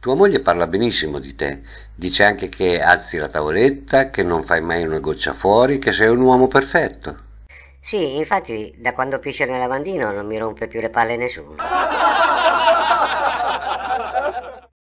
Tua moglie parla benissimo di te, dice anche che alzi la tavoletta, che non fai mai una goccia fuori, che sei un uomo perfetto. Sì, infatti da quando piscio nel lavandino non mi rompe più le palle nessuno.